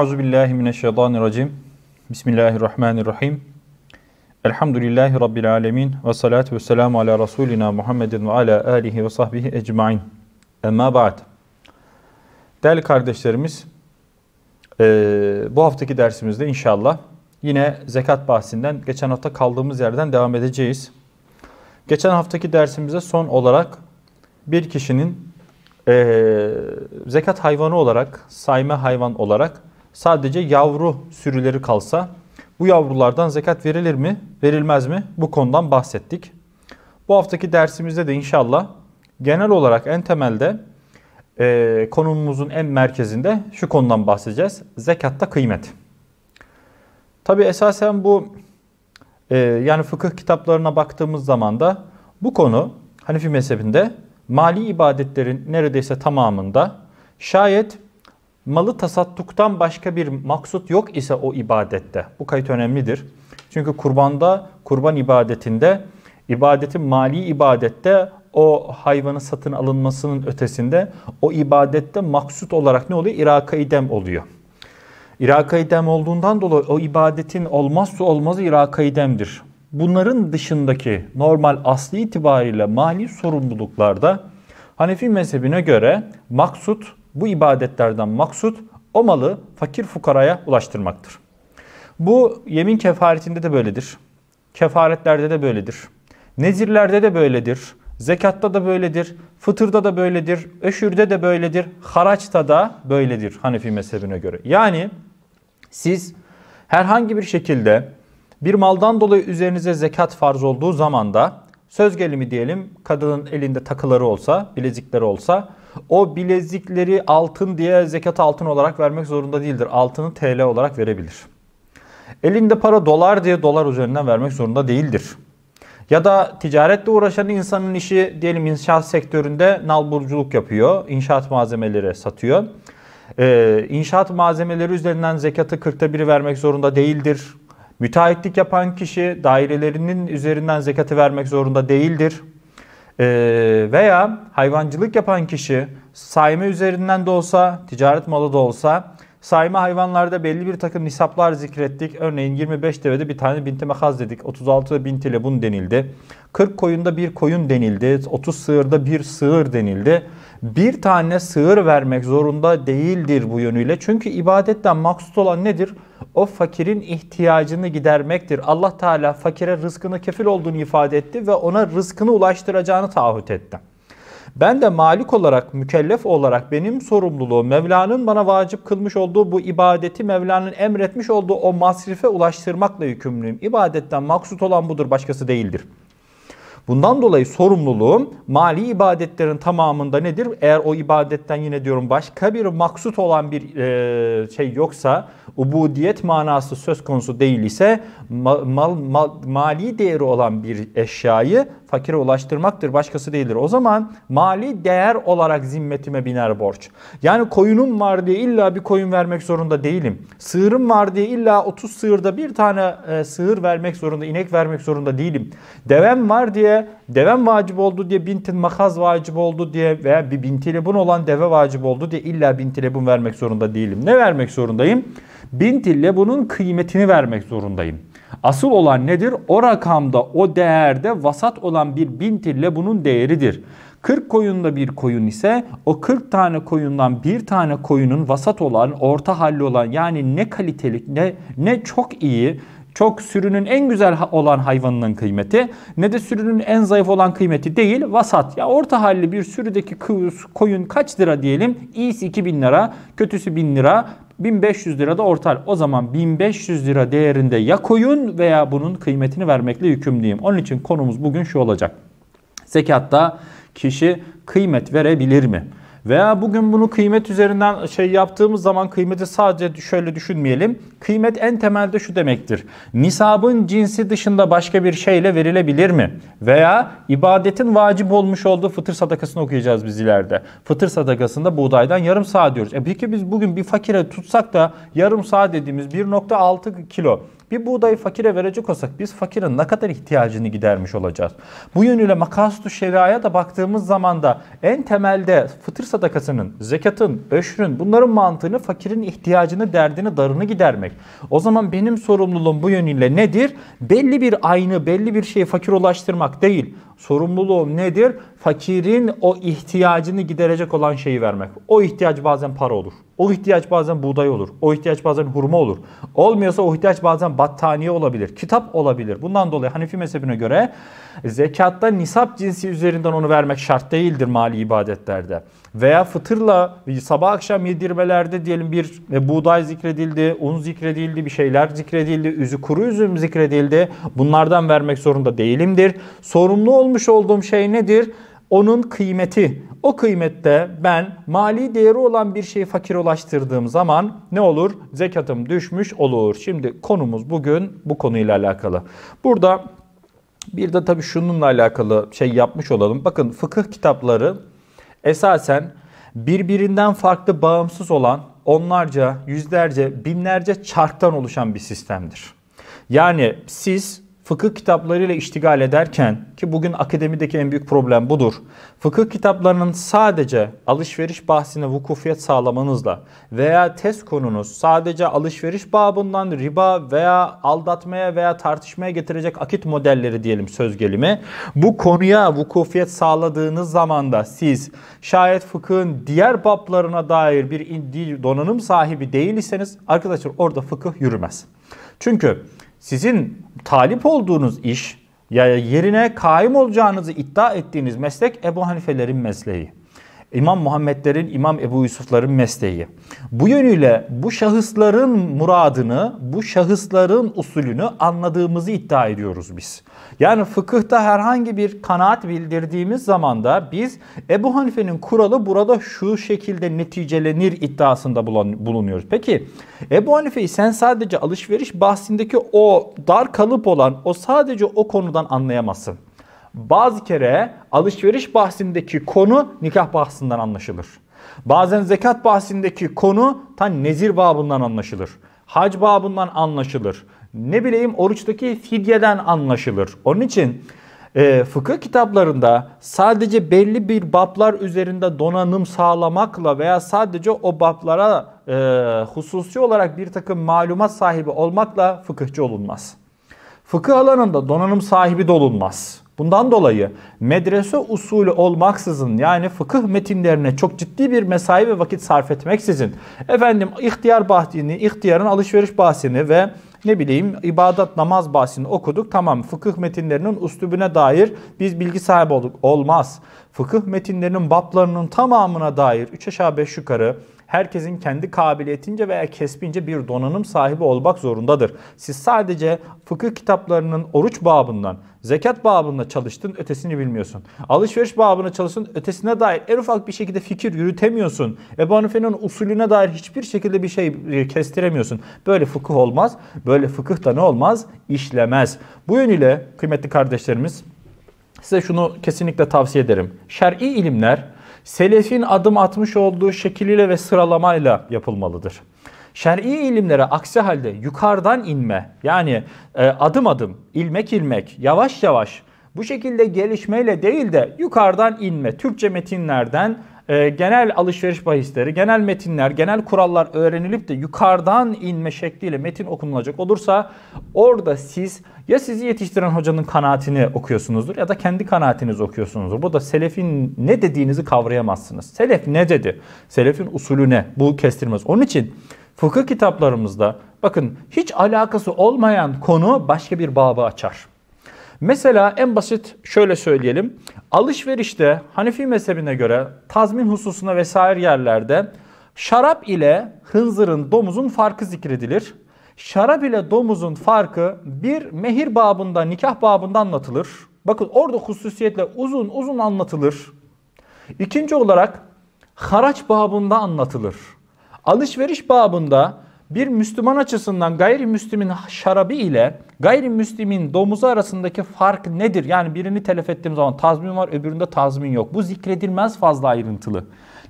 Euzu billahi mineşşeytanirracim. Bismillahirrahmanirrahim. Elhamdülillahi rabbil alamin ve salatu vesselamü ala rasulina Muhammedin ve ala alihi ve sahbihi ecmaîn. Emma ba'd. Değerli kardeşlerimiz, e, bu haftaki dersimizde inşallah yine zekat bahsinden geçen hafta kaldığımız yerden devam edeceğiz. Geçen haftaki dersimizde son olarak bir kişinin e, zekat hayvanı olarak, sayma hayvan olarak sadece yavru sürüleri kalsa bu yavrulardan zekat verilir mi, verilmez mi? Bu konudan bahsettik. Bu haftaki dersimizde de inşallah genel olarak en temelde e, konumumuzun en merkezinde şu konudan bahsedeceğiz. Zekatta kıymet. Tabi esasen bu e, yani fıkıh kitaplarına baktığımız zaman da bu konu Hanefi mezhebinde mali ibadetlerin neredeyse tamamında şayet malı tasattuktan başka bir maksut yok ise o ibadette. Bu kayıt önemlidir. Çünkü kurbanda, kurban ibadetinde, ibadetin mali ibadette o hayvanın satın alınmasının ötesinde o ibadette maksut olarak ne oluyor? İrakaidem oluyor. İrakaidem olduğundan dolayı o ibadetin olmazsa olmazı irakaidemdir. Bunların dışındaki normal asli itibariyle mali sorumluluklarda Hanefi mezhebine göre maksut bu ibadetlerden maksut o malı fakir fukaraya ulaştırmaktır. Bu yemin kefaretinde de böyledir. Kefaretlerde de böyledir. Nezirlerde de böyledir. Zekatta da böyledir. Fıtırda da böyledir. Öşürde de böyledir. Haraçta da böyledir Hanefi mezhebine göre. Yani siz herhangi bir şekilde bir maldan dolayı üzerinize zekat farz olduğu zaman da söz gelimi diyelim kadının elinde takıları olsa, bilezikleri olsa o bilezikleri altın diye zekat altın olarak vermek zorunda değildir. Altını TL olarak verebilir. Elinde para dolar diye dolar üzerinden vermek zorunda değildir. Ya da ticaretle uğraşan insanın işi diyelim inşaat sektöründe nalburculuk yapıyor. İnşaat malzemeleri satıyor. Ee, inşaat malzemeleri üzerinden zekatı 40'ta biri vermek zorunda değildir. Müteahhitlik yapan kişi dairelerinin üzerinden zekatı vermek zorunda değildir. Ee, veya hayvancılık yapan kişi sayma üzerinden de olsa, ticaret malı da olsa sayma hayvanlarda belli bir takım nisaplar zikrettik. Örneğin 25 devede bir tane binti mekaz dedik. 36 bintiyle tile bun denildi. 40 koyunda bir koyun denildi. 30 sığırda bir sığır denildi bir tane sığır vermek zorunda değildir bu yönüyle. Çünkü ibadetten maksut olan nedir? O fakirin ihtiyacını gidermektir. Allah Teala fakire rızkını kefil olduğunu ifade etti ve ona rızkını ulaştıracağını taahhüt etti. Ben de malik olarak, mükellef olarak benim sorumluluğum Mevla'nın bana vacip kılmış olduğu bu ibadeti Mevla'nın emretmiş olduğu o masrife ulaştırmakla yükümlüyüm. İbadetten maksut olan budur, başkası değildir.'' Bundan dolayı sorumluluğum mali ibadetlerin tamamında nedir? Eğer o ibadetten yine diyorum başka bir maksut olan bir e, şey yoksa, ubudiyet manası söz konusu değil ise mal, mal, mal, mali değeri olan bir eşyayı fakire ulaştırmaktır başkası değildir. O zaman mali değer olarak zimmetime biner borç. Yani koyunum var diye illa bir koyun vermek zorunda değilim. Sığırım var diye illa 30 sığırda bir tane e, sığır vermek zorunda, inek vermek zorunda değilim. Devem var diye, devem vacip oldu diye bintin makaz vacip oldu diye veya bir bintilebun olan deve vacip oldu diye illa bintilebun vermek zorunda değilim. Ne vermek zorundayım? Bintilebunun kıymetini vermek zorundayım. Asıl olan nedir? O rakamda, o değerde vasat olan bir bintille bunun değeridir. 40 koyunda bir koyun ise o 40 tane koyundan bir tane koyunun vasat olan, orta halli olan yani ne kaliteli ne, ne çok iyi çok sürünün en güzel olan hayvanının kıymeti ne de sürünün en zayıf olan kıymeti değil vasat. Ya orta halli bir sürüdeki koyun kaç lira diyelim? İyisi 2000 lira, kötüsü 1000 lira, 1500 lira da ortal. O zaman 1500 lira değerinde ya koyun veya bunun kıymetini vermekle yükümlüyüm. Onun için konumuz bugün şu olacak. Zekatta kişi kıymet verebilir mi? Veya bugün bunu kıymet üzerinden şey yaptığımız zaman kıymeti sadece şöyle düşünmeyelim. Kıymet en temelde şu demektir. Nisabın cinsi dışında başka bir şeyle verilebilir mi? Veya ibadetin vacip olmuş olduğu fıtır sadakasını okuyacağız biz ileride. Fıtır sadakasında buğdaydan yarım saat diyoruz. E peki biz bugün bir fakire tutsak da yarım saat dediğimiz 1.6 kilo bir buğdayı fakire verecek olsak biz fakirin ne kadar ihtiyacını gidermiş olacağız. Bu yönüyle makastu şeriaya da baktığımız zaman da en temelde fıtır sadakasının, zekatın, öşrün bunların mantığını fakirin ihtiyacını, derdini, darını gidermek. O zaman benim sorumluluğum bu yönüyle nedir? Belli bir aynı, belli bir şeyi fakir ulaştırmak değil. Sorumluluğum nedir? Fakirin o ihtiyacını giderecek olan şeyi vermek. O ihtiyaç bazen para olur. O ihtiyaç bazen buğday olur. O ihtiyaç bazen hurma olur. Olmuyorsa o ihtiyaç bazen battaniye olabilir. Kitap olabilir. Bundan dolayı Hanefi mezhebine göre zekatta nisap cinsi üzerinden onu vermek şart değildir mali ibadetlerde. Veya fıtırla sabah akşam yedirmelerde diyelim bir e, buğday zikredildi, un zikredildi, bir şeyler zikredildi, üzü kuru üzüm zikredildi. Bunlardan vermek zorunda değilimdir. Sorumlu olmak bulmuş olduğum şey nedir? Onun kıymeti. O kıymette ben mali değeri olan bir şeyi fakir ulaştırdığım zaman ne olur? Zekatım düşmüş olur. Şimdi konumuz bugün bu konuyla alakalı. Burada bir de tabii şununla alakalı şey yapmış olalım. Bakın fıkıh kitapları esasen birbirinden farklı bağımsız olan onlarca, yüzlerce, binlerce çarktan oluşan bir sistemdir. Yani siz fıkıh kitaplarıyla iştigal ederken ki bugün akademideki en büyük problem budur. Fıkıh kitaplarının sadece alışveriş bahsine vukufiyet sağlamanızla veya test konunuz sadece alışveriş babından riba veya aldatmaya veya tartışmaya getirecek akit modelleri diyelim söz gelimi. Bu konuya vukufiyet sağladığınız zaman da siz şayet fıkhın diğer bablarına dair bir donanım sahibi değilseniz arkadaşlar orada fıkıh yürümez. Çünkü sizin talip olduğunuz iş ya yerine kaim olacağınızı iddia ettiğiniz meslek Ebu Hanifelerin mesleği. İmam Muhammedlerin, İmam Ebu Yusufların mesleği. Bu yönüyle bu şahısların muradını, bu şahısların usulünü anladığımızı iddia ediyoruz biz. Yani fıkıhta herhangi bir kanaat bildirdiğimiz zaman da biz Ebu Hanife'nin kuralı burada şu şekilde neticelenir iddiasında bulunuyoruz. Peki Ebu Hanife'yi sen sadece alışveriş bahsindeki o dar kalıp olan, o sadece o konudan anlayamazsın bazı kere alışveriş bahsindeki konu nikah bahsinden anlaşılır. Bazen zekat bahsindeki konu tan nezir babından anlaşılır. Hac babından anlaşılır. Ne bileyim oruçtaki fidyeden anlaşılır. Onun için e, fıkıh kitaplarında sadece belli bir bablar üzerinde donanım sağlamakla veya sadece o bablara e, hususi olarak bir takım malumat sahibi olmakla fıkıhçı olunmaz. Fıkıh alanında donanım sahibi de olunmaz. Bundan dolayı medrese usulü olmaksızın yani fıkıh metinlerine çok ciddi bir mesai ve vakit sarf etmeksizin efendim ihtiyar bahsini, ihtiyarın alışveriş bahsini ve ne bileyim ibadet namaz bahsini okuduk. Tamam fıkıh metinlerinin üslubuna dair biz bilgi sahibi olduk. Olmaz. Fıkıh metinlerinin baplarının tamamına dair 3 aşağı 5 yukarı herkesin kendi kabiliyetince veya kesbince bir donanım sahibi olmak zorundadır. Siz sadece fıkıh kitaplarının oruç babından, zekat babında çalıştın ötesini bilmiyorsun. Alışveriş babına çalıştın ötesine dair en ufak bir şekilde fikir yürütemiyorsun. Ebu Hanife'nin usulüne dair hiçbir şekilde bir şey e, kestiremiyorsun. Böyle fıkıh olmaz. Böyle fıkıh da ne olmaz? İşlemez. Bu yönüyle kıymetli kardeşlerimiz size şunu kesinlikle tavsiye ederim. Şer'i ilimler selefin adım atmış olduğu şekliyle ve sıralamayla yapılmalıdır. Şer'i ilimlere aksi halde yukarıdan inme yani e, adım adım, ilmek ilmek, yavaş yavaş bu şekilde gelişmeyle değil de yukarıdan inme, Türkçe metinlerden e, genel alışveriş bahisleri, genel metinler, genel kurallar öğrenilip de yukarıdan inme şekliyle metin okunulacak olursa orada siz ya sizi yetiştiren hocanın kanaatini okuyorsunuzdur ya da kendi kanaatinizi okuyorsunuzdur. Bu da selefin ne dediğinizi kavrayamazsınız. Selef ne dedi? Selefin usulü ne? Bu kestirmez. Onun için fıkıh kitaplarımızda bakın hiç alakası olmayan konu başka bir babı açar. Mesela en basit şöyle söyleyelim. Alışverişte Hanefi mezhebine göre tazmin hususuna vesaire yerlerde şarap ile hınzırın domuzun farkı zikredilir. Şarap ile domuzun farkı bir mehir babında nikah babında anlatılır. Bakın orada hususiyetle uzun uzun anlatılır. İkinci olarak haraç babında anlatılır. Alışveriş babında bir Müslüman açısından gayrimüslimin şarabı ile gayrimüslimin domuzu arasındaki fark nedir? Yani birini telef ettiğim zaman tazmin var öbüründe tazmin yok. Bu zikredilmez fazla ayrıntılı.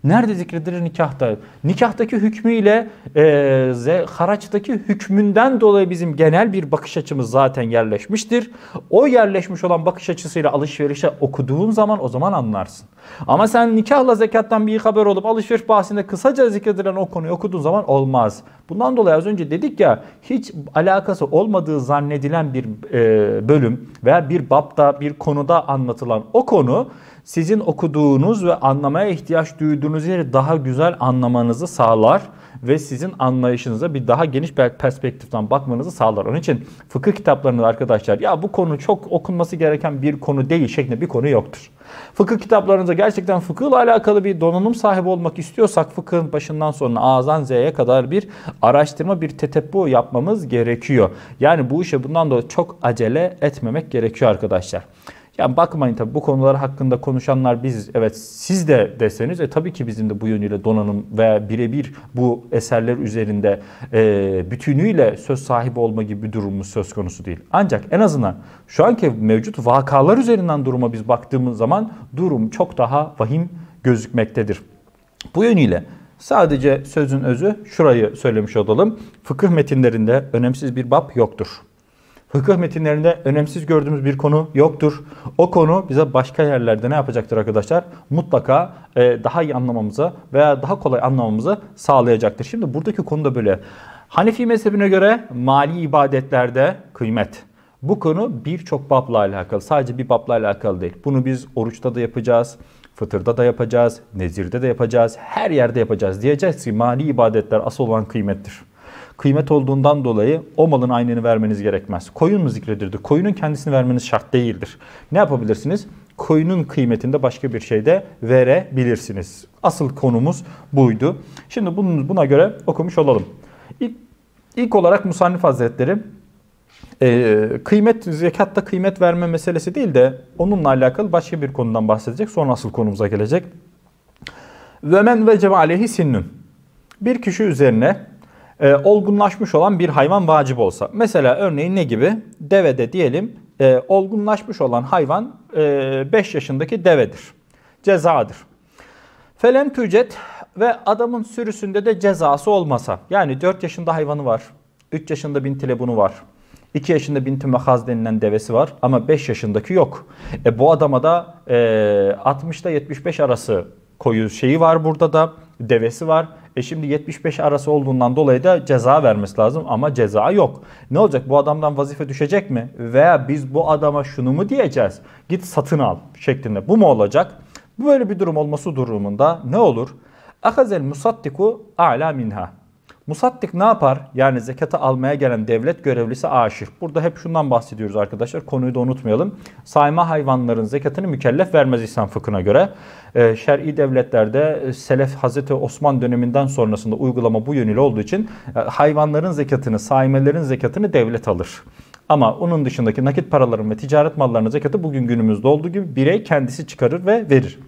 Nerede zikredilir nikahta? Nikahtaki hükmüyle e, haraçtaki hükmünden dolayı bizim genel bir bakış açımız zaten yerleşmiştir. O yerleşmiş olan bakış açısıyla alışverişe okuduğun zaman o zaman anlarsın. Ama sen nikahla zekattan bir haber olup alışveriş bahsinde kısaca zikredilen o konuyu okuduğun zaman olmaz. Bundan dolayı az önce dedik ya hiç alakası olmadığı zannedilen bir e, bölüm veya bir babda bir konuda anlatılan o konu sizin okuduğunuz ve anlamaya ihtiyaç duyduğunuz yeri daha güzel anlamanızı sağlar ve sizin anlayışınıza bir daha geniş bir perspektiften bakmanızı sağlar. Onun için fıkıh kitaplarında arkadaşlar ya bu konu çok okunması gereken bir konu değil şeklinde bir konu yoktur. Fıkıh kitaplarınıza gerçekten fıkıhla alakalı bir donanım sahibi olmak istiyorsak fıkhın başından sonra A'dan Z'ye kadar bir araştırma, bir tetebbu yapmamız gerekiyor. Yani bu işe bundan dolayı çok acele etmemek gerekiyor arkadaşlar. Yani bakmayın tabii bu konular hakkında konuşanlar biz evet siz de deseniz e tabii ki bizim de bu yönüyle donanım ve birebir bu eserler üzerinde e, bütünüyle söz sahibi olma gibi bir durumumuz söz konusu değil. Ancak en azından şu anki mevcut vakalar üzerinden duruma biz baktığımız zaman durum çok daha vahim gözükmektedir. Bu yönüyle sadece sözün özü şurayı söylemiş olalım. Fıkıh metinlerinde önemsiz bir bab yoktur fıkıh metinlerinde önemsiz gördüğümüz bir konu yoktur. O konu bize başka yerlerde ne yapacaktır arkadaşlar? Mutlaka e, daha iyi anlamamıza veya daha kolay anlamamıza sağlayacaktır. Şimdi buradaki konu da böyle. Hanefi mezhebine göre mali ibadetlerde kıymet. Bu konu birçok babla alakalı. Sadece bir babla alakalı değil. Bunu biz oruçta da yapacağız. Fıtırda da yapacağız, nezirde de yapacağız, her yerde yapacağız. Diyeceğiz ki mali ibadetler asıl olan kıymettir kıymet olduğundan dolayı o malın aynını vermeniz gerekmez. Koyun mu zikredildi? Koyunun kendisini vermeniz şart değildir. Ne yapabilirsiniz? Koyunun kıymetinde başka bir şey de verebilirsiniz. Asıl konumuz buydu. Şimdi bunu, buna göre okumuş olalım. İlk, ilk olarak Musannif Hazretleri e, kıymet, zekatta kıymet verme meselesi değil de onunla alakalı başka bir konudan bahsedecek. Sonra asıl konumuza gelecek. Ve men vecebe aleyhi sinnün. Bir kişi üzerine e, olgunlaşmış olan bir hayvan vacip olsa. Mesela örneğin ne gibi? deve de diyelim e, olgunlaşmış olan hayvan 5 e, yaşındaki devedir. Cezadır. Felem tücet ve adamın sürüsünde de cezası olmasa. Yani 4 yaşında hayvanı var. 3 yaşında bin telebunu var. 2 yaşında Binti Mehaz denilen devesi var ama 5 yaşındaki yok. E, bu adama da e, 60 ile 75 arası koyu şeyi var burada da devesi var. E şimdi 75 arası olduğundan dolayı da ceza vermesi lazım ama ceza yok. Ne olacak bu adamdan vazife düşecek mi? Veya biz bu adama şunu mu diyeceğiz? Git satın al şeklinde bu mu olacak? Böyle bir durum olması durumunda ne olur? Akazel musattiku a'la minha. Musaddik ne yapar? Yani zekatı almaya gelen devlet görevlisi aşır. Burada hep şundan bahsediyoruz arkadaşlar. Konuyu da unutmayalım. Sayma hayvanların zekatını mükellef vermez İslam fıkhına göre. Ee, şer'i devletlerde e, Selef Hazreti Osman döneminden sonrasında uygulama bu yönüyle olduğu için e, hayvanların zekatını, saymelerin zekatını devlet alır. Ama onun dışındaki nakit paraların ve ticaret mallarının zekatı bugün günümüzde olduğu gibi birey kendisi çıkarır ve verir.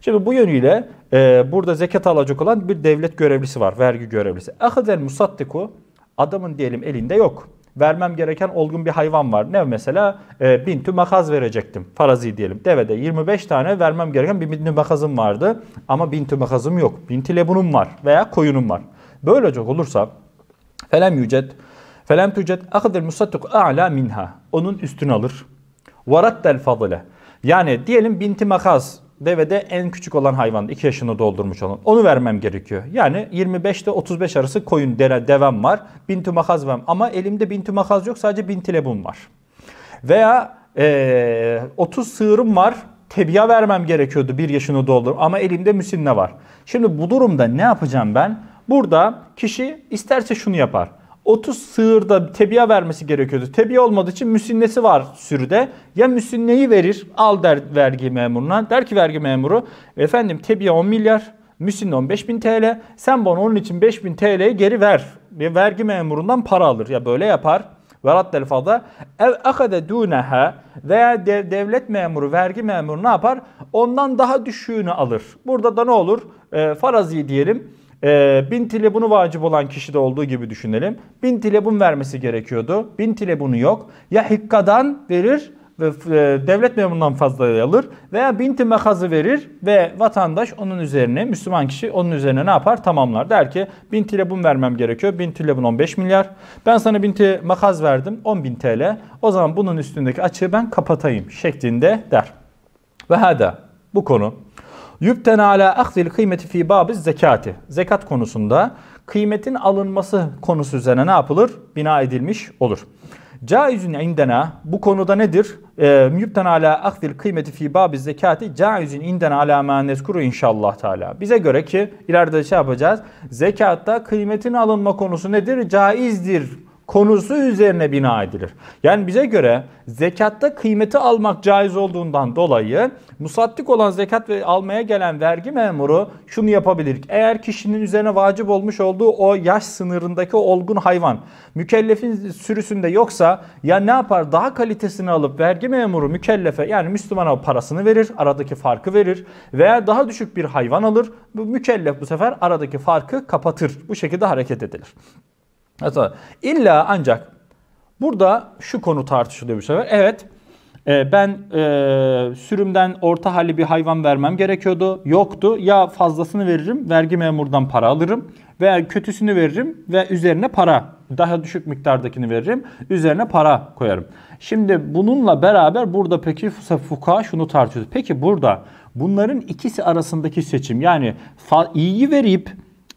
Şimdi bu yönüyle e, burada zekat alacak olan bir devlet görevlisi var, vergi görevlisi. Ahazel musaddiku adamın diyelim elinde yok. Vermem gereken olgun bir hayvan var. Ne mesela? E, bintü makaz verecektim. Farazi diyelim. Devede 25 tane vermem gereken bir bintü makazım vardı. Ama bintü makazım yok. Binti lebunum var veya koyunum var. Böylece olursa felem yücet felem tücet akıdel musattuk a'la minha. Onun üstünü alır. varat del fadile. Yani diyelim binti makaz devede en küçük olan hayvan 2 yaşını doldurmuş olan onu vermem gerekiyor. Yani 25 ile 35 arası koyun dere devem var. Bintü makaz var ama elimde bintü makaz yok sadece bintilebun var. Veya e, 30 sığırım var tebiya vermem gerekiyordu 1 yaşını doldur ama elimde müsinne var. Şimdi bu durumda ne yapacağım ben? Burada kişi isterse şunu yapar. 30 sığırda tebiye vermesi gerekiyordu. Tebiye olmadığı için müsinnesi var sürüde. Ya müsinneyi verir al der vergi memuruna. Der ki vergi memuru efendim tebiye 10 milyar müsinne 15 bin TL. Sen bana onun için 5 bin TL'yi geri ver. Ve vergi memurundan para alır. Ya böyle yapar. Ve raddel fada ev akade duneha veya devlet memuru, vergi memuru ne yapar? Ondan daha düşüğünü alır. Burada da ne olur? E, ee, farazi diyelim ee, bin 1000 bunu vacip olan kişi de olduğu gibi düşünelim. Bin 1000 tilebun vermesi gerekiyordu. Bin 1000 bunu yok. Ya hikkadan verir ve e, devlet memurundan fazla alır veya bin binti mehazı verir ve vatandaş onun üzerine Müslüman kişi onun üzerine ne yapar? Tamamlar. Der ki bin binti lebun vermem gerekiyor. Bin Binti lebun 15 milyar. Ben sana bin binti mehaz verdim 10 bin TL. O zaman bunun üstündeki açığı ben kapatayım şeklinde der. Ve hada bu konu Yübten ala akzil kıymeti fi babiz zekati. Zekat konusunda kıymetin alınması konusu üzerine ne yapılır? Bina edilmiş olur. Caizün indena bu konuda nedir? Ee, Yübten ala akdil kıymeti fi babi zekati caizün indena ala ma nezkuru inşallah teala. Bize göre ki ileride şey yapacağız. Zekatta kıymetin alınma konusu nedir? Caizdir konusu üzerine bina edilir. Yani bize göre zekatta kıymeti almak caiz olduğundan dolayı musattık olan zekat ve almaya gelen vergi memuru şunu yapabilir. Eğer kişinin üzerine vacip olmuş olduğu o yaş sınırındaki olgun hayvan mükellefin sürüsünde yoksa ya ne yapar? Daha kalitesini alıp vergi memuru mükellefe yani Müslümana parasını verir, aradaki farkı verir veya daha düşük bir hayvan alır. Bu mükellef bu sefer aradaki farkı kapatır. Bu şekilde hareket edilir. Evet, illa ancak burada şu konu tartışılıyor bir sefer. Evet e, ben e, sürümden orta hali bir hayvan vermem gerekiyordu. Yoktu. Ya fazlasını veririm, vergi memurdan para alırım. Veya kötüsünü veririm ve üzerine para. Daha düşük miktardakini veririm. Üzerine para koyarım. Şimdi bununla beraber burada peki fukaha şunu tartışıyoruz. Peki burada bunların ikisi arasındaki seçim yani iyiyi verip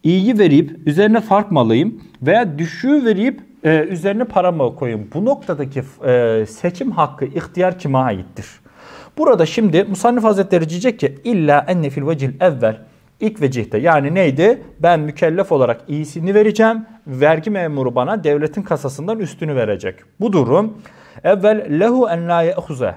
i'yi verip üzerine fark mı veya düşüğü verip e, üzerine para mı koyayım? Bu noktadaki e, seçim hakkı, ihtiyar kime aittir? Burada şimdi Musannif Hazretleri diyecek ki illa enne fil vecil evvel ilk vecihte yani neydi? Ben mükellef olarak iyisini vereceğim. Vergi memuru bana devletin kasasından üstünü verecek. Bu durum evvel lehu en la ye'huze.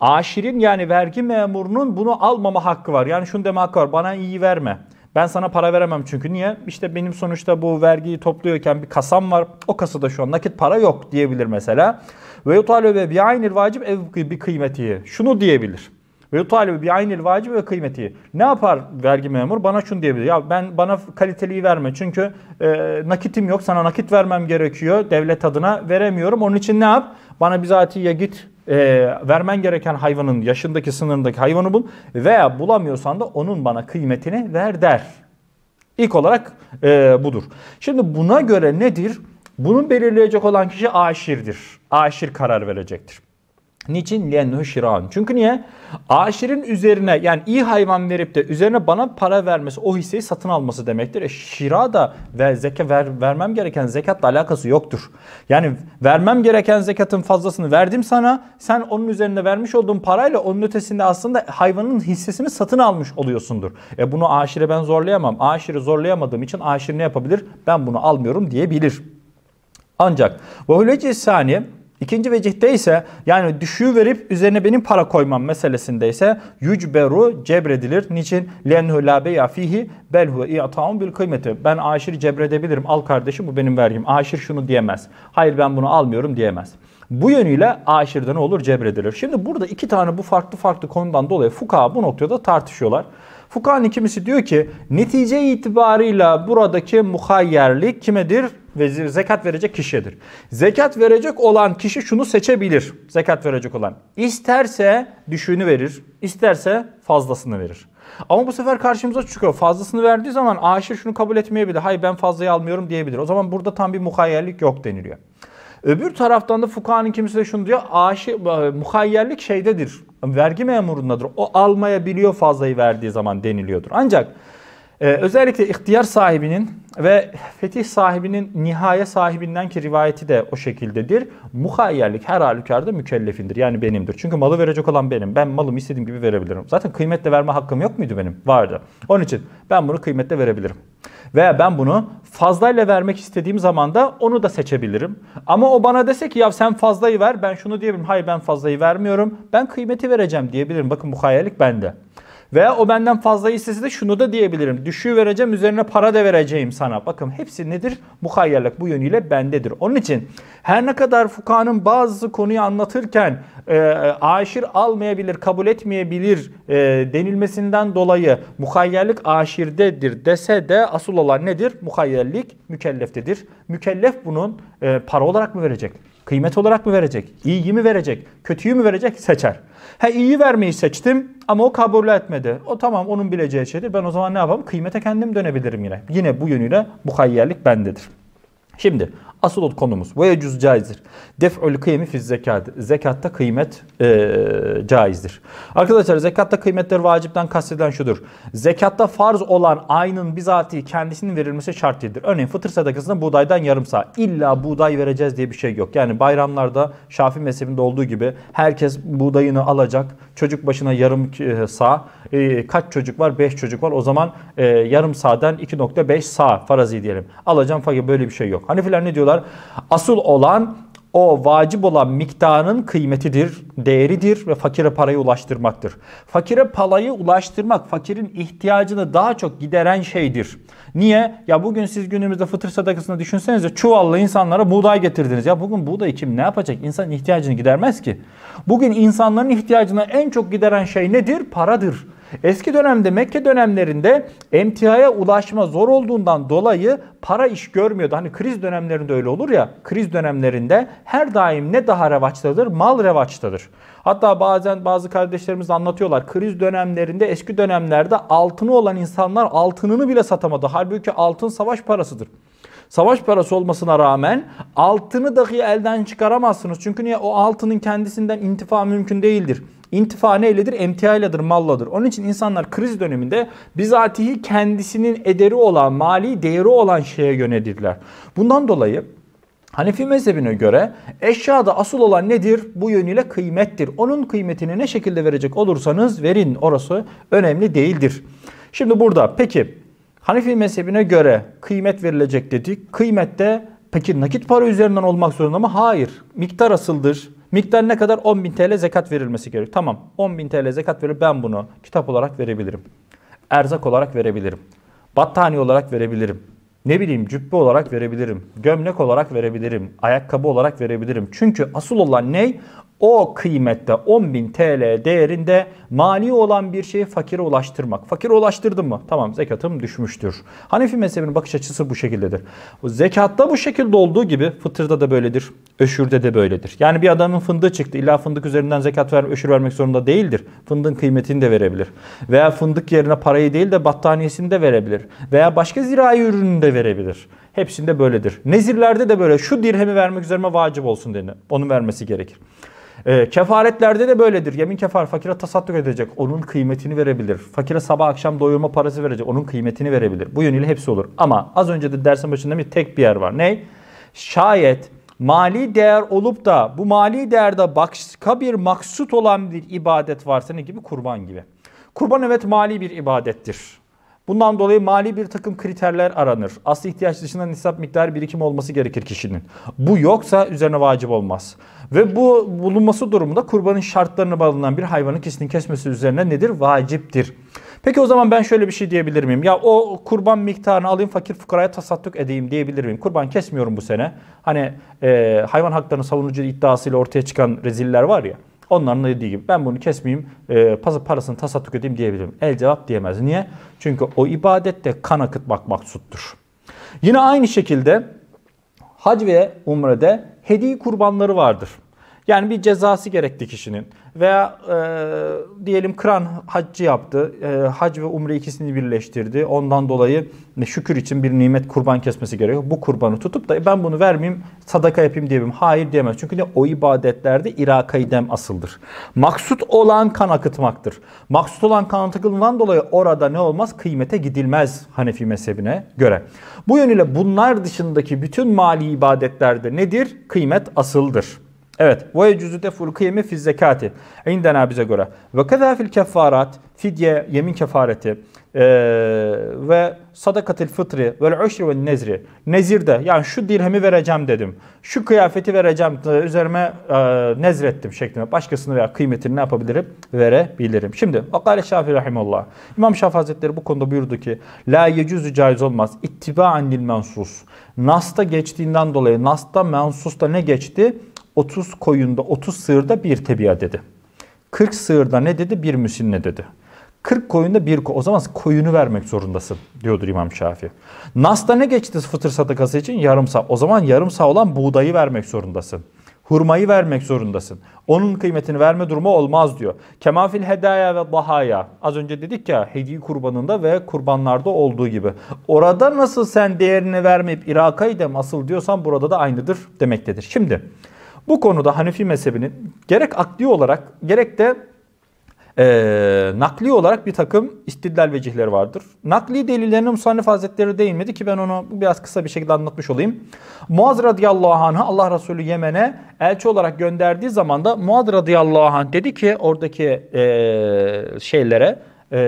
Aşirin yani vergi memurunun bunu almama hakkı var. Yani şunu deme hakkı var. Bana iyi verme. Ben sana para veremem çünkü niye? İşte benim sonuçta bu vergiyi topluyorken bir kasam var. O kasada şu an nakit para yok diyebilir mesela. Ve yutale ve bi aynil vacib ev bir kıymeti. Şunu diyebilir. Ve yutalibi bir aynil vacibi ve kıymeti. Ne yapar vergi memur? Bana şunu diyebilir. Ya ben bana kaliteliyi verme. Çünkü e, nakitim yok. Sana nakit vermem gerekiyor. Devlet adına veremiyorum. Onun için ne yap? Bana bizatihi ya git e, vermen gereken hayvanın yaşındaki sınırındaki hayvanı bul veya bulamıyorsan da onun bana kıymetini ver der. İlk olarak e, budur. Şimdi buna göre nedir? Bunu belirleyecek olan kişi aşirdir. Aşir karar verecektir. Niçin? لِيَنْهُ شِرَانٌ. Çünkü niye? Aşirin üzerine yani iyi hayvan verip de üzerine bana para vermesi o hisseyi satın alması demektir. E şira da ve zeka ver, vermem gereken zekatla alakası yoktur. Yani vermem gereken zekatın fazlasını verdim sana sen onun üzerinde vermiş olduğun parayla onun ötesinde aslında hayvanın hissesini satın almış oluyorsundur. E bunu aşire ben zorlayamam. Aşiri zorlayamadığım için aşir ne yapabilir? Ben bunu almıyorum diyebilir. Ancak ve hüleci saniye İkinci vecihte ise yani düşüğü verip üzerine benim para koymam meselesinde ise yücberu cebredilir. Niçin? Lenhu la beya fihi belhu i'taun bil kıymeti. Ben aşırı cebredebilirim. Al kardeşim bu benim vergim. Aşır şunu diyemez. Hayır ben bunu almıyorum diyemez. Bu yönüyle aşırda ne olur cebredilir. Şimdi burada iki tane bu farklı farklı konudan dolayı fukaha bu noktada tartışıyorlar. Fukaha'nın kimisi diyor ki netice itibarıyla buradaki muhayyerlik kimedir? ve zekat verecek kişidir. Zekat verecek olan kişi şunu seçebilir. Zekat verecek olan. İsterse düşüğünü verir, isterse fazlasını verir. Ama bu sefer karşımıza çıkıyor. Fazlasını verdiği zaman aşir şunu kabul etmeyebilir. Hayır ben fazlayı almıyorum diyebilir. O zaman burada tam bir muhayyerlik yok deniliyor. Öbür taraftan da fukahanın kimisi de şunu diyor. Aşi, e, muhayyerlik şeydedir. Vergi memurundadır. O almayabiliyor fazlayı verdiği zaman deniliyordur. Ancak ee, özellikle ihtiyar sahibinin ve fetih sahibinin nihaye sahibinden ki rivayeti de o şekildedir. Muhayyerlik her halükarda mükellefindir. Yani benimdir. Çünkü malı verecek olan benim. Ben malımı istediğim gibi verebilirim. Zaten kıymetle verme hakkım yok muydu benim? Vardı. Onun için ben bunu kıymetle verebilirim. Veya ben bunu fazlayla vermek istediğim zaman da onu da seçebilirim. Ama o bana dese ki ya sen fazlayı ver ben şunu diyebilirim. Hayır ben fazlayı vermiyorum. Ben kıymeti vereceğim diyebilirim. Bakın muhayyerlik bende. Veya o benden fazla istese de şunu da diyebilirim. Düşüğü vereceğim üzerine para da vereceğim sana. Bakın hepsi nedir? Mukayyerlik bu yönüyle bendedir. Onun için her ne kadar fukanın bazı konuyu anlatırken e, aşir almayabilir, kabul etmeyebilir e, denilmesinden dolayı muhayyerlik aşirdedir dese de asıl olan nedir? Muhayyerlik mükelleftedir. Mükellef bunun e, para olarak mı verecek? Kıymet olarak mı verecek? İyiyi mi verecek? Kötüyü mü verecek? Seçer. Ha iyi vermeyi seçtim ama o kabul etmedi. O tamam onun bileceği şeydir. Ben o zaman ne yapalım? Kıymete kendim dönebilirim yine. Yine bu yönüyle muhayyerlik bendedir. Şimdi Asıl konumuz ve ecüz caizdir. Def'ül kıymi fiz zekat. Zekatta kıymet e, caizdir. Arkadaşlar zekatta kıymetler vacipten kastedilen şudur. Zekatta farz olan aynın bizatihi kendisinin verilmesi şart değildir. Örneğin fıtır sadakasında buğdaydan yarım sağ. İlla buğday vereceğiz diye bir şey yok. Yani bayramlarda Şafii mezhebinde olduğu gibi herkes buğdayını alacak. Çocuk başına yarım e, sağ ee, kaç çocuk var? 5 çocuk var. O zaman e, yarım sağdan 2.5 sağ farazi diyelim. Alacağım fakir böyle bir şey yok. Hanefiler ne diyorlar? Asıl olan o vacip olan miktarın kıymetidir, değeridir ve fakire parayı ulaştırmaktır. Fakire parayı ulaştırmak fakirin ihtiyacını daha çok gideren şeydir. Niye? Ya bugün siz günümüzde fıtır sadakasını düşünsenize çuvallı insanlara buğday getirdiniz. Ya bugün buğday kim ne yapacak? İnsan ihtiyacını gidermez ki. Bugün insanların ihtiyacını en çok gideren şey nedir? Paradır. Eski dönemde Mekke dönemlerinde emtiaya ulaşma zor olduğundan dolayı para iş görmüyordu. Hani kriz dönemlerinde öyle olur ya. Kriz dönemlerinde her daim ne daha revaçtadır? Mal revaçtadır. Hatta bazen bazı kardeşlerimiz anlatıyorlar. Kriz dönemlerinde eski dönemlerde altını olan insanlar altınını bile satamadı. Halbuki altın savaş parasıdır savaş parası olmasına rağmen altını dahi elden çıkaramazsınız. Çünkü niye o altının kendisinden intifa mümkün değildir. İntifa neyledir? Emtiayladır, malladır. Onun için insanlar kriz döneminde bizatihi kendisinin ederi olan, mali değeri olan şeye yönelirler. Bundan dolayı Hanefi mezhebine göre eşyada asıl olan nedir? Bu yönüyle kıymettir. Onun kıymetini ne şekilde verecek olursanız verin orası önemli değildir. Şimdi burada peki Hanefi mezhebine göre kıymet verilecek dedik. Kıymette peki nakit para üzerinden olmak zorunda mı? Hayır. Miktar asıldır. Miktar ne kadar? 10.000 TL zekat verilmesi gerekiyor. Tamam 10.000 TL zekat verir. ben bunu kitap olarak verebilirim. Erzak olarak verebilirim. Battaniye olarak verebilirim. Ne bileyim cübbe olarak verebilirim. Gömlek olarak verebilirim. Ayakkabı olarak verebilirim. Çünkü asıl olan ne? O kıymette 10.000 TL değerinde mali olan bir şeyi fakire ulaştırmak. Fakire ulaştırdım mı? Tamam zekatım düşmüştür. Hanefi mezhebinin bakış açısı bu şekildedir. Zekatta bu şekilde olduğu gibi fıtırda da böyledir. Öşürde de böyledir. Yani bir adamın fındığı çıktı. İlla fındık üzerinden zekat ver, öşür vermek zorunda değildir. Fındığın kıymetini de verebilir. Veya fındık yerine parayı değil de battaniyesini de verebilir. Veya başka zirai ürününü de verebilir. Hepsinde böyledir. Nezirlerde de böyle şu dirhemi vermek üzerime vacip olsun denir. Onun vermesi gerekir. E, kefaretlerde de böyledir. Yemin kefar fakire tasadduk edecek. Onun kıymetini verebilir. Fakire sabah akşam doyurma parası verecek. Onun kıymetini verebilir. Bu yönüyle hepsi olur. Ama az önce de dersin başında bir tek bir yer var. Ney? Şayet mali değer olup da bu mali değerde başka bir maksut olan bir ibadet varsa ne gibi? Kurban gibi. Kurban evet mali bir ibadettir. Bundan dolayı mali bir takım kriterler aranır. Asli ihtiyaç dışında nisap miktar birikim olması gerekir kişinin. Bu yoksa üzerine vacip olmaz. Ve bu bulunması durumunda kurbanın şartlarına bağlanan bir hayvanın kesinin kesmesi üzerine nedir? Vaciptir. Peki o zaman ben şöyle bir şey diyebilir miyim? Ya o kurban miktarını alayım fakir fukaraya tasattık edeyim diyebilir miyim? Kurban kesmiyorum bu sene. Hani e, hayvan haklarının savunucu iddiasıyla ortaya çıkan reziller var ya. Onların dediği gibi ben bunu kesmeyeyim, e, parasını tasattık edeyim diyebilirim. El cevap diyemez. Niye? Çünkü o ibadette kan akıtmak maksuttur. Yine aynı şekilde hac ve umrede hediye kurbanları vardır. Yani bir cezası gerekli kişinin. Veya e, diyelim kıran haccı yaptı. E, hac ve umre ikisini birleştirdi. Ondan dolayı e, şükür için bir nimet kurban kesmesi gerekiyor. Bu kurbanı tutup da e, ben bunu vermeyeyim, sadaka yapayım diyemem. Hayır diyemez. Çünkü ne o ibadetlerde irakayı dem asıldır. Maksut olan kan akıtmaktır. Maksut olan kan akıtılından dolayı orada ne olmaz? Kıymete gidilmez Hanefi mezhebine göre. Bu yönüyle bunlar dışındaki bütün mali ibadetlerde nedir? Kıymet asıldır. Evet. Ve cüzüde ful kıyemi fiz zekati. İndena bize göre. Ve keza fil kefarat. Fidye, yemin kefareti. Ee, ve sadakatil fıtri vel uşri ve nezri. nezir de. yani şu dirhemi vereceğim dedim. Şu kıyafeti vereceğim. Üzerime e, nezrettim şeklinde. Başkasını veya kıymetini ne yapabilirim? Verebilirim. Şimdi Akale Şafii Rahimullah. İmam Şafii Hazretleri bu konuda buyurdu ki La yecüzü caiz olmaz. İttiba'an lil mensus. Nas'ta geçtiğinden dolayı Nas'ta mensusta ne geçti? 30 koyunda 30 sığırda bir tebiya dedi. 40 sığırda ne dedi? Bir müsinne dedi. 40 koyunda bir koyun. O zaman koyunu vermek zorundasın diyordur İmam Şafii. Nas'ta ne geçti fıtır sadakası için? Yarım sağ. O zaman yarım sağ olan buğdayı vermek zorundasın. Hurmayı vermek zorundasın. Onun kıymetini verme durumu olmaz diyor. Kemafil hedaya ve dahaya. Az önce dedik ya hediye kurbanında ve kurbanlarda olduğu gibi. Orada nasıl sen değerini vermeyip Irak'a idem asıl diyorsan burada da aynıdır demektedir. Şimdi bu konuda Hanefi mezhebinin gerek akli olarak gerek de e, nakli olarak bir takım istidlal vecihleri vardır. Nakli delillerine Musannif Hazretleri değinmedi ki ben onu biraz kısa bir şekilde anlatmış olayım. Muaz radıyallahu anh'ı Allah Resulü Yemen'e elçi olarak gönderdiği zaman da Muaz radıyallahu anh dedi ki oradaki e, şeylere e,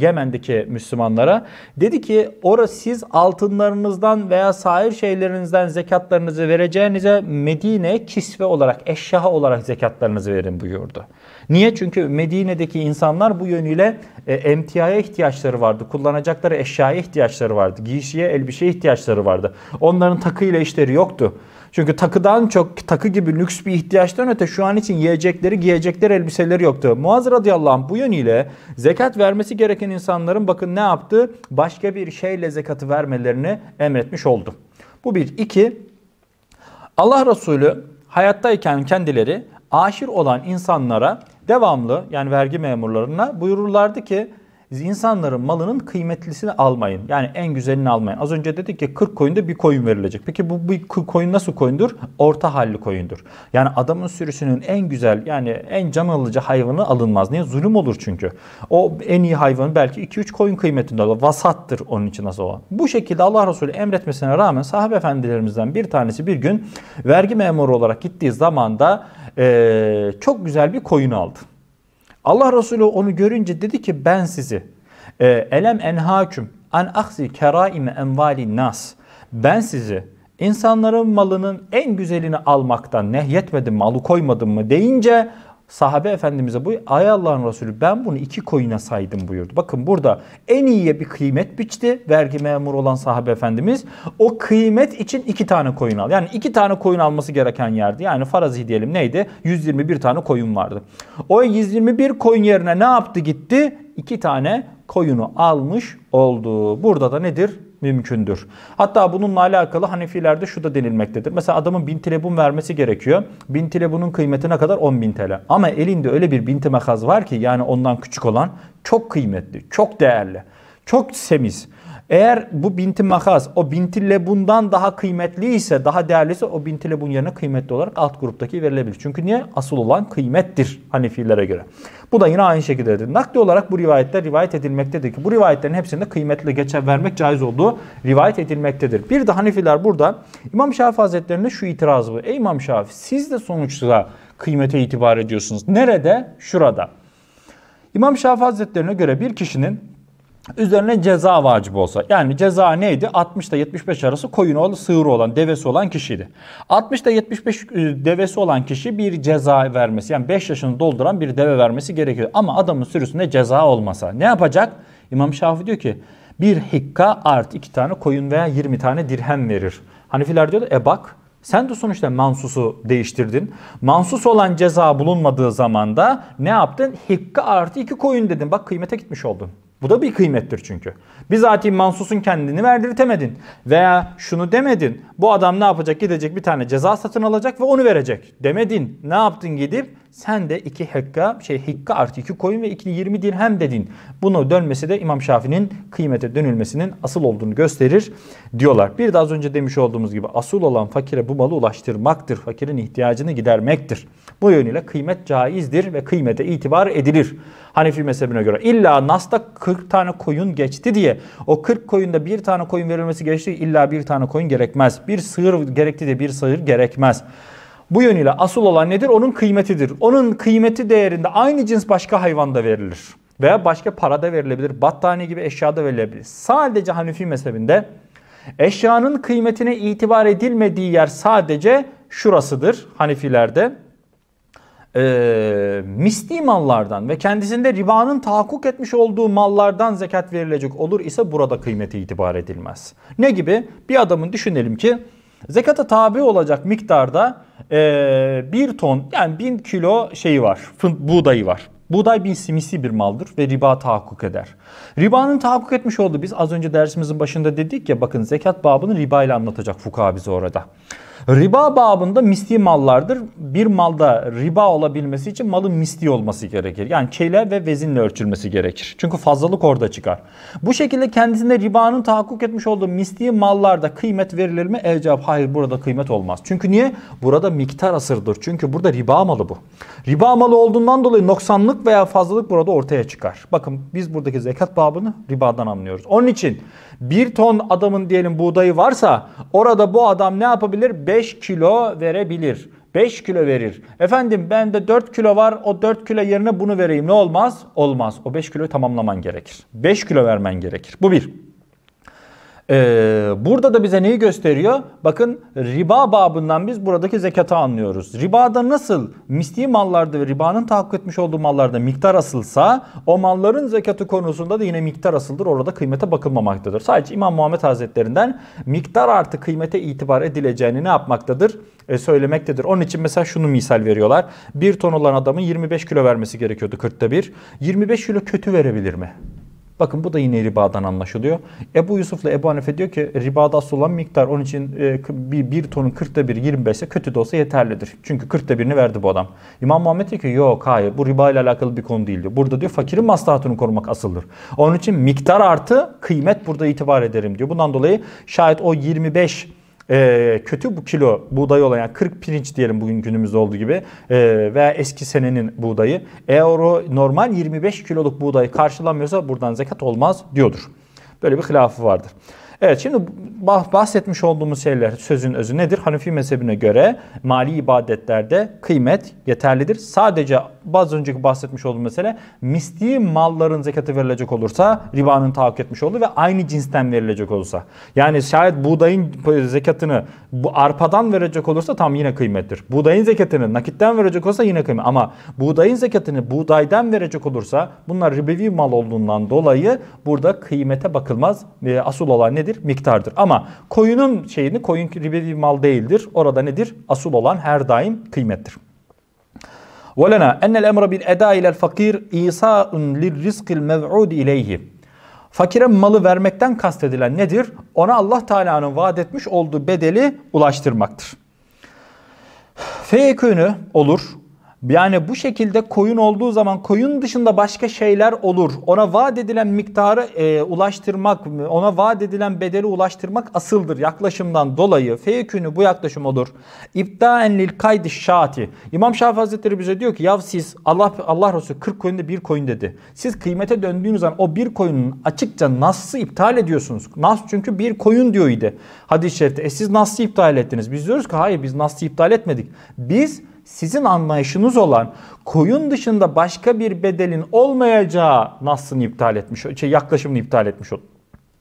Yemen'deki Müslümanlara. Dedi ki orası siz altınlarınızdan veya sair şeylerinizden zekatlarınızı vereceğinize Medine kisve olarak, eşya olarak zekatlarınızı verin buyurdu. Niye? Çünkü Medine'deki insanlar bu yönüyle e, emtiaya ihtiyaçları vardı. Kullanacakları eşyaya ihtiyaçları vardı. Giysiye, elbiseye ihtiyaçları vardı. Onların takıyla işleri yoktu. Çünkü takıdan çok takı gibi lüks bir ihtiyaçtan öte şu an için yiyecekleri, giyecekleri, elbiseleri yoktu. Muaz radıyallahu anh bu yönüyle zekat vermesi gereken insanların bakın ne yaptı? Başka bir şeyle zekatı vermelerini emretmiş oldu. Bu bir. iki Allah Resulü hayattayken kendileri aşir olan insanlara devamlı yani vergi memurlarına buyururlardı ki insanların malının kıymetlisini almayın. Yani en güzelini almayın. Az önce dedik ki 40 koyunda bir koyun verilecek. Peki bu bir koyun nasıl koyundur? Orta halli koyundur. Yani adamın sürüsünün en güzel yani en can alıcı hayvanı alınmaz. Niye? Zulüm olur çünkü. O en iyi hayvan belki 2-3 koyun kıymetinde olur. Vasattır onun için nasıl olan. Bu şekilde Allah Resulü emretmesine rağmen sahabe efendilerimizden bir tanesi bir gün vergi memuru olarak gittiği zamanda ee, çok güzel bir koyun aldı. Allah Resulü onu görünce dedi ki ben sizi e, elem enhaküm an ahzi keraime envali nas ben sizi insanların malının en güzelini almaktan nehyetmedim malı koymadım mı deyince Sahabe Efendimiz'e bu ay Allah'ın Resulü ben bunu iki koyuna saydım buyurdu. Bakın burada en iyiye bir kıymet biçti vergi memur olan sahabe Efendimiz. O kıymet için iki tane koyun al. Yani iki tane koyun alması gereken yerdi. Yani farazi diyelim neydi? 121 tane koyun vardı. O 121 koyun yerine ne yaptı gitti? İki tane koyunu almış oldu. Burada da nedir? mümkündür. Hatta bununla alakalı Hanefilerde şu da denilmektedir. Mesela adamın 1000 trebun vermesi gerekiyor. 1000 trebunun kıymeti ne kadar? 10.000 TL. Ama elinde öyle bir 1000 temakaz var ki yani ondan küçük olan çok kıymetli, çok değerli, çok semiz. Eğer bu binti makas o binti lebundan daha kıymetli ise daha değerliyse o binti lebun yerine kıymetli olarak alt gruptaki verilebilir. Çünkü niye? Asıl olan kıymettir Hanefilere göre. Bu da yine aynı şekilde şekildedir. Nakli olarak bu rivayetler rivayet edilmektedir ki bu rivayetlerin hepsinde kıymetli geçer vermek caiz olduğu rivayet edilmektedir. Bir de Hanefiler burada İmam Şafii Hazretlerine şu itirazı var. Ey İmam Şafii siz de sonuçta kıymete itibar ediyorsunuz. Nerede? Şurada. İmam Şafii Hazretlerine göre bir kişinin Üzerine ceza vacip olsa. Yani ceza neydi? 60 ile 75 arası koyun oğlu sığır olan, devesi olan kişiydi. 60 ile 75 devesi olan kişi bir ceza vermesi. Yani 5 yaşını dolduran bir deve vermesi gerekiyor. Ama adamın sürüsünde ceza olmasa ne yapacak? İmam Şafii diyor ki bir hikka art 2 tane koyun veya 20 tane dirhem verir. Hanifiler diyor da e bak sen de sonuçta mansusu değiştirdin. Mansus olan ceza bulunmadığı zaman da ne yaptın? Hikka artı iki koyun dedin. Bak kıymete gitmiş oldun. Bu da bir kıymettir çünkü. Bizatihi mansusun kendini verdirtemedin. Veya şunu demedin. Bu adam ne yapacak? Gidecek bir tane ceza satın alacak ve onu verecek. Demedin. Ne yaptın gidip? Sen de iki hekka, şey hikka artı iki koyun ve ikili yirmi dirhem dedin. Bunu dönmesi de İmam Şafii'nin kıymete dönülmesinin asıl olduğunu gösterir diyorlar. Bir de az önce demiş olduğumuz gibi asıl olan fakire bu malı ulaştırmaktır. Fakirin ihtiyacını gidermektir. Bu yönüyle kıymet caizdir ve kıymete itibar edilir. Hanefi mezhebine göre. illa Nas'ta 40 tane koyun geçti diye o 40 koyunda bir tane koyun verilmesi geçti illa bir tane koyun gerekmez. Bir sığır gerekti de bir sığır gerekmez. Bu yönüyle asıl olan nedir? Onun kıymetidir. Onun kıymeti değerinde aynı cins başka hayvanda verilir. Veya başka parada verilebilir. Battaniye gibi eşyada verilebilir. Sadece Hanefi mezhebinde eşyanın kıymetine itibar edilmediği yer sadece şurasıdır Hanefilerde e, misli mallardan ve kendisinde ribanın tahakkuk etmiş olduğu mallardan zekat verilecek olur ise burada kıymeti itibar edilmez. Ne gibi? Bir adamın düşünelim ki zekata tabi olacak miktarda e, 1 ton yani bin kilo şeyi var, buğdayı var. Buğday bin simisi bir maldır ve riba tahakkuk eder. Ribanın tahakkuk etmiş olduğu biz az önce dersimizin başında dedik ya bakın zekat babını riba ile anlatacak fukaha bize orada. Riba babında misli mallardır. Bir malda riba olabilmesi için malın misli olması gerekir. Yani kele ve vezinle ölçülmesi gerekir. Çünkü fazlalık orada çıkar. Bu şekilde kendisinde ribanın tahakkuk etmiş olduğu misli mallarda kıymet verilir mi? Ev hayır burada kıymet olmaz. Çünkü niye? Burada miktar asırdır. Çünkü burada riba malı bu. Riba malı olduğundan dolayı noksanlık veya fazlalık burada ortaya çıkar. Bakın biz buradaki zekat babını ribadan anlıyoruz. Onun için 1 ton adamın diyelim buğdayı varsa orada bu adam ne yapabilir? 5 kilo verebilir. 5 kilo verir. Efendim bende 4 kilo var o 4 kilo yerine bunu vereyim ne olmaz? Olmaz. O 5 kiloyu tamamlaman gerekir. 5 kilo vermen gerekir. Bu bir. Ee, burada da bize neyi gösteriyor? Bakın riba babından biz buradaki zekatı anlıyoruz. Ribada nasıl misli mallarda ve ribanın tahakkuk etmiş olduğu mallarda miktar asılsa o malların zekatı konusunda da yine miktar asıldır. Orada kıymete bakılmamaktadır. Sadece İmam Muhammed Hazretlerinden miktar artı kıymete itibar edileceğini ne yapmaktadır? E, söylemektedir. Onun için mesela şunu misal veriyorlar. Bir ton olan adamın 25 kilo vermesi gerekiyordu 40'ta 1. 25 kilo kötü verebilir mi? Bakın bu da yine ribadan anlaşılıyor. Ebu Yusuf ile Ebu Hanife diyor ki ribada asıl olan miktar. Onun için e, bir, bir tonun 40'ta 1 25 ise kötü de olsa yeterlidir. Çünkü 40'ta 1'ini verdi bu adam. İmam Muhammed diyor ki yok hayır bu riba ile alakalı bir konu değil diyor. Burada diyor fakirin maslahatını korumak asıldır. Onun için miktar artı kıymet burada itibar ederim diyor. Bundan dolayı şayet o 25 e, kötü bu kilo buğday olan yani 40 pirinç diyelim bugün günümüzde olduğu gibi e, ee, veya eski senenin buğdayı eğer o normal 25 kiloluk buğdayı karşılamıyorsa buradan zekat olmaz diyordur. Böyle bir hilafı vardır. Evet şimdi bahsetmiş olduğumuz şeyler sözün özü nedir? Hanefi mezhebine göre mali ibadetlerde kıymet yeterlidir. Sadece bazı önceki bahsetmiş olduğum mesele misli malların zekatı verilecek olursa ribanın tahakkuk etmiş olduğu ve aynı cinsten verilecek olursa. Yani şayet buğdayın zekatını bu arpadan verecek olursa tam yine kıymettir. Buğdayın zekatını nakitten verecek olursa yine kıymet. Ama buğdayın zekatını buğdaydan verecek olursa bunlar ribevi mal olduğundan dolayı burada kıymete bakılmaz. Asıl olan nedir? nedir? Miktardır. Ama koyunun şeyini, koyun ribeli bir mal değildir. Orada nedir? Asıl olan her daim kıymettir. وَلَنَا اَنَّ الْاَمْرَ بِالْاَدَا اِلَى الْفَقِيرِ اِيْسَاءٌ لِلْرِزْقِ الْمَوْعُودِ اِلَيْهِ Fakire malı vermekten kastedilen nedir? Ona Allah Teala'nın vaat etmiş olduğu bedeli ulaştırmaktır. Feyekünü olur. Yani bu şekilde koyun olduğu zaman koyun dışında başka şeyler olur. Ona vaat edilen miktarı e, ulaştırmak, ona vaat edilen bedeli ulaştırmak asıldır yaklaşımdan dolayı. feykünü bu yaklaşım olur. İbdaen lil kaydı şati. İmam Şafii Hazretleri bize diyor ki yav siz Allah Allah Resulü 40 koyunda bir koyun dedi. Siz kıymete döndüğünüz zaman o bir koyunun açıkça nasıl iptal ediyorsunuz. Nas çünkü bir koyun diyor idi hadis-i şerifte. E siz nasıl iptal ettiniz? Biz diyoruz ki hayır biz nasıl iptal etmedik. Biz sizin anlayışınız olan koyun dışında başka bir bedelin olmayacağı nasını iptal etmiş, şey, yaklaşımını iptal etmiş oldu.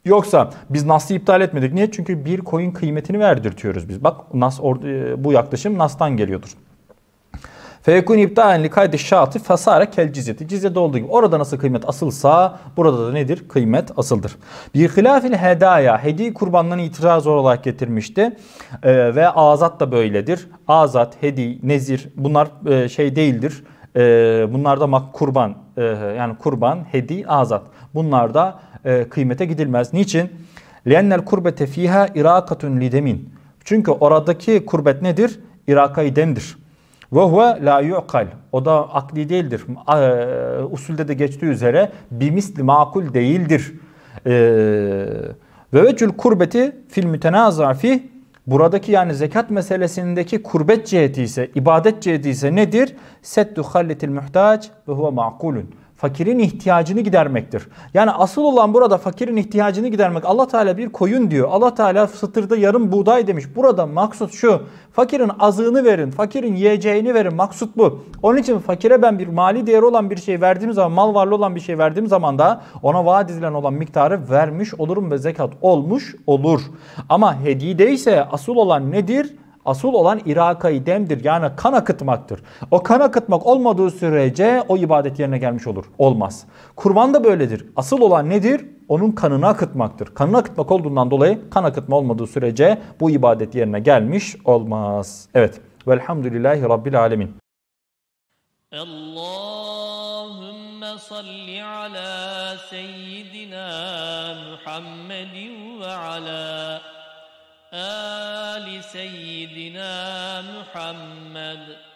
Yoksa biz Nas'ı iptal etmedik. Niye? Çünkü bir koyun kıymetini verdirtiyoruz biz. Bak Nas e, bu yaklaşım Nas'tan geliyordur. Fekun ibtaenli kaydı şatı fesare kel cizyeti. Cizyede olduğu gibi orada nasıl kıymet asılsa burada da nedir? Kıymet asıldır. Bir hilafil hedaya hediye kurbanlarını itiraz olarak getirmişti. Ee, ve azat da böyledir. Azat, hediye, nezir bunlar e, şey değildir. E, bunlar da mak kurban e, yani kurban, hediye, azat. Bunlar da e, kıymete gidilmez. Niçin? Lennel kurbete fiha irakatun lidemin. Çünkü oradaki kurbet nedir? İrakayı demdir. Ve huve la yu'kal. O da akli değildir. E, usulde de geçtiği üzere bimisli makul değildir. E, ve vecül kurbeti fil mütenazafi Buradaki yani zekat meselesindeki kurbet ciheti ise, ibadet ciheti ise nedir? Seddu hallitil muhtaç ve huve makulun fakirin ihtiyacını gidermektir. Yani asıl olan burada fakirin ihtiyacını gidermek. Allah Teala bir koyun diyor. Allah Teala satırda yarım buğday demiş. Burada maksut şu. Fakirin azığını verin. Fakirin yiyeceğini verin. Maksut bu. Onun için fakire ben bir mali değeri olan bir şey verdiğim zaman, mal varlığı olan bir şey verdiğim zaman da ona vaat edilen olan miktarı vermiş olurum ve zekat olmuş olur. Ama hediyede ise asıl olan nedir? Asıl olan irakayı demdir yani kan akıtmaktır. O kan akıtmak olmadığı sürece o ibadet yerine gelmiş olur. Olmaz. Kurban da böyledir. Asıl olan nedir? Onun kanını akıtmaktır. Kanını akıtmak olduğundan dolayı kan akıtma olmadığı sürece bu ibadet yerine gelmiş olmaz. Evet. Velhamdülillahi Rabbil Alemin. Allahümme salli ala seyyidina Muhammedin ve ala آل سيدنا محمد